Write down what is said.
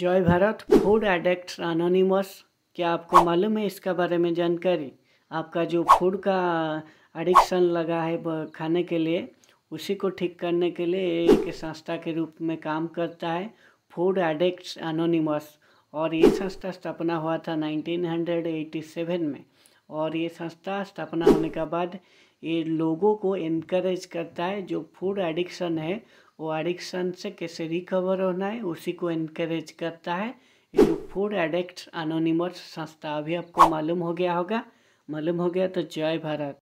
जय Bharat food addict anonymous क्या आपको मालूम है इसका बारे में जानकारी आपका जो फूड का एडिक्शन लगा है खाने के लिए उसी को ठीक करने के लिए एक संस्था के रूप में काम करता है फूड एडिक्ट अनोनिमस और ये संस्था स्थापना हुआ था 1987 में और ये संस्था स्थापना होने के बाद ये लोगों को इनक्रेज करता है जो फूड एडिक्शन है वो एडिक्शन से कैसे रिकवर होना है उसी को इनक्रेज करता है जो फूड एडिक्ट अनोनिमस संस्था अभी आपको मालूम हो गया होगा मालूम हो गया तो जय भारत